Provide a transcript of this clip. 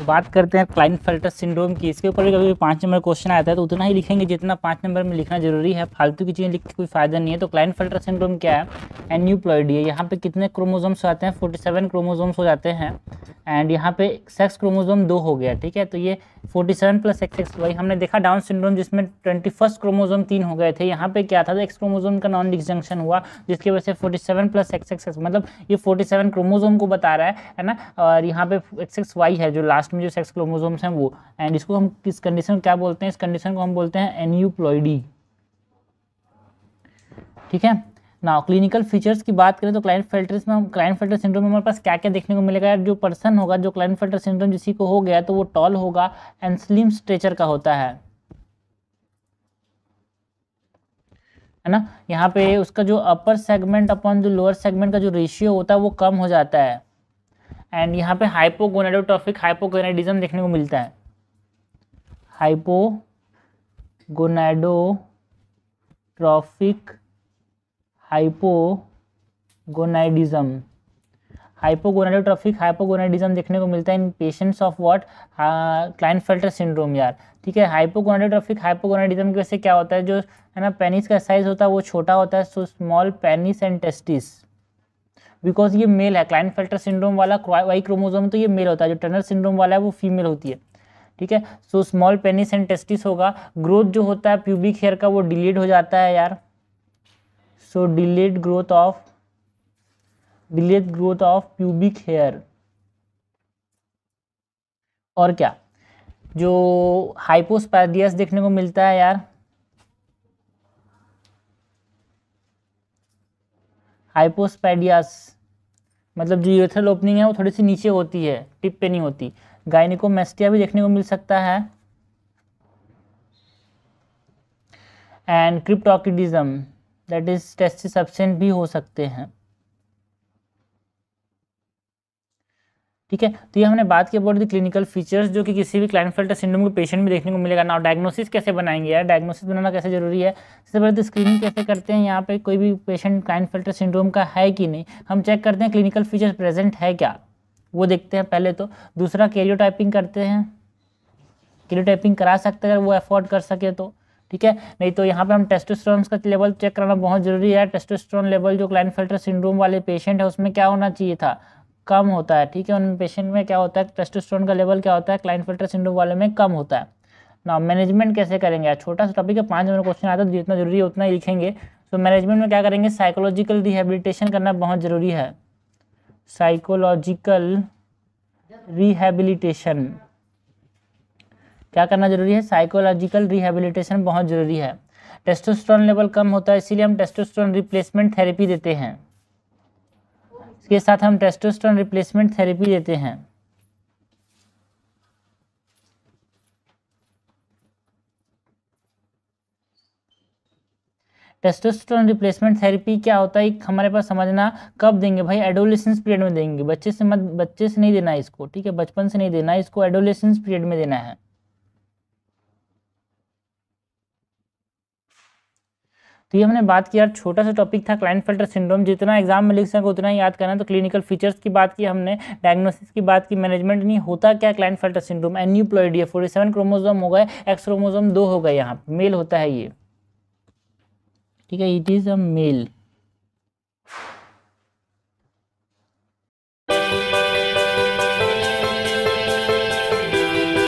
तो बात करते हैं क्लाइन फिल्टर सिंड्रोम की इसके ऊपर भी कभी पाँच नंबर क्वेश्चन आता है तो उतना ही लिखेंगे जितना पाँच नंबर में लिखना जरूरी है फालतू की चीज़ें लिख के कोई फायदा नहीं है तो क्लाइन फिल्टर सिंड्रोम क्या है एंड न्यू प्लॉइडी है यहाँ पे कितने क्रोमोजोम्स आते हैं फोर्टी सेवन क्रोमोजोम्स हो जाते हैं एंड यहाँ पे सेक्स क्रोमोजोम दो हो गया ठीक है तो ये forty seven plus X X Y हमने देखा डाउन सिंड्रोम जिसमें ट्वेंटी फर्स्ट क्रोमोजोम तीन हो गए थे यहाँ पे क्या था एक्स तो क्रोमोजोम का नॉन डिजंक्शन हुआ जिसकी वजह से forty seven plus X X मतलब ये फोर्टी सेवन क्रोमोजोम को बता रहा है है ना और यहाँ पे एक्स एक्स वाई है जो लास्ट लास्ट में जो सेक्स क्रोमोजोम्स हैं वो एंड इसको हम किस कंडीशन क्या बोलते हैं इस कंडीशन को हम बोलते हैं एनयूप्लॉइडी ठीक है ना क्लिनिकल फीचर्स की बात करें तो क्लाइन फिल्टर्स में हम क्लाइन फिल्टर सिंड्रोम में हमारे पास क्या क्या देखने को मिलेगा यार जो पर्सन होगा जो क्लाइन फिल्टर सिंड्रोम जिसी को हो गया तो वो टॉल होगा एंड स्लिम स्ट्रेचर का होता है है ना यहाँ पे उसका जो अपर सेगमेंट अपॉन जो लोअर सेगमेंट का जो रेशियो होता है वो कम हो जाता है एंड यहाँ पे हाइपोगोनाडोटॉफिक हाइपोगोनाडिज्म देखने को मिलता है हाइपोगोनाडोट्रॉफिक हाइपोगोनाइडिज्म हाइपोगोनाडोट्रॉफिक हाइपोगोनाइडिज्म देखने को मिलता है in patients of what Klinefelter syndrome यार ठीक है हाइपोगोनाडोट्रॉफिक हाइपोगोनाइडिज्म की वजह से क्या होता है जो है ना पेनिस का साइज होता है वो छोटा होता है so small penis and testis because ये मेल है क्लाइन फिल्टर सिंड्रोम वाला वाई क्रोमोजोम तो ये मेल होता है जो टनर सिंड्रोम वाला है वो फीमेल होती है ठीक है so small penis and testis होगा ग्रोथ जो होता है प्यूबिक हेयर का वो डिलेड हो जाता है यार so delayed growth of delayed growth of pubic hair और क्या जो हाइपोस्पैडियस देखने को मिलता है यार हाइपोस्पैडियास मतलब जो यूथरल ओपनिंग है वो थोड़ी सी नीचे होती है टिप पे नहीं होती गाइनिकोमेस्टिया भी देखने को मिल सकता है and cryptorchidism that is testis absent भी हो सकते हैं ठीक है तो ये हमने बात की अबाउट दी क्लिनिकल फीचर्स जो कि किसी भी क्लाइन फिल्टर सिंड्रोम के पेशेंट में देखने को मिलेगा ना डायग्नोसिस कैसे बनाएंगे यार डायग्नोसिस बनाना कैसे जरूरी है सबसे पहले तो स्क्रीनिंग कैसे करते हैं यहाँ पे कोई भी पेशेंट फिल्टर सिंड्रोम का है कि नहीं हम चेक करते हैं क्लिनिकल फीचर्स प्रेजेंट है क्या वो देखते हैं पहले तो दूसरा कैरियोटाइपिंग करते हैं कैरियोटाइपिंग करा सकते हैं अगर वो अफोर्ड कर सके तो ठीक है नहीं तो यहाँ पे हम टेस्टोस्टेरोन का लेवल चेक कराना बहुत जरूरी है टेस्टोस्टेरोन लेवल जो क्लाइन फिल्टर सिंड्रोम वाले पेशेंट है उसमें क्या होना चाहिए था कम होता है ठीक है उन पेशेंट में क्या होता है टेस्टोस्टेरोन का लेवल क्या होता है क्लाइन फिल्टर सिंड्रोम वाले में कम होता है ना मैनेजमेंट कैसे करेंगे छोटा सा टॉपिक है पाँच नंबर क्वेश्चन आता है जितना जरूरी है उतना ही लिखेंगे तो मैनेजमेंट में क्या करेंगे साइकोलॉजिकल रिहेबिलिटेशन करना बहुत ज़रूरी है साइकोलॉजिकल रिहेबिलिटेशन क्या करना जरूरी है साइकोलॉजिकल रिहेबिलिटेशन बहुत ज़रूरी है टेस्टोस्टेरोन लेवल कम होता है इसीलिए हम टेस्टोस्टेरोन रिप्लेसमेंट थेरेपी देते हैं इसके साथ हम टेस्टोस्टेरोन रिप्लेसमेंट थेरेपी देते हैं टेस्टोस्टेरोन रिप्लेसमेंट थेरेपी क्या होता है हमारे पास समझना कब देंगे भाई एडोलेसेंस पीरियड में देंगे बच्चे से मत बच्चे से नहीं देना है इसको ठीक है बचपन से नहीं देना है इसको एडोलेसेंस पीरियड में देना है तो ये हमने बात की यार छोटा सा टॉपिक था क्लाइंट फिल्टर सिंड्रोम जितना एग्जाम में लिख सको उतना ही याद करना तो क्लिनिकल फीचर्स की बात की हमने डायग्नोसिस की बात की मैनेजमेंट नहीं होता क्या Klinefelter syndrome aneuploidy forty seven chromosome हो गए एक्स क्रोमोजोम दो हो गए यहाँ मेल होता है ये ठीक है इट इज़ अ मेल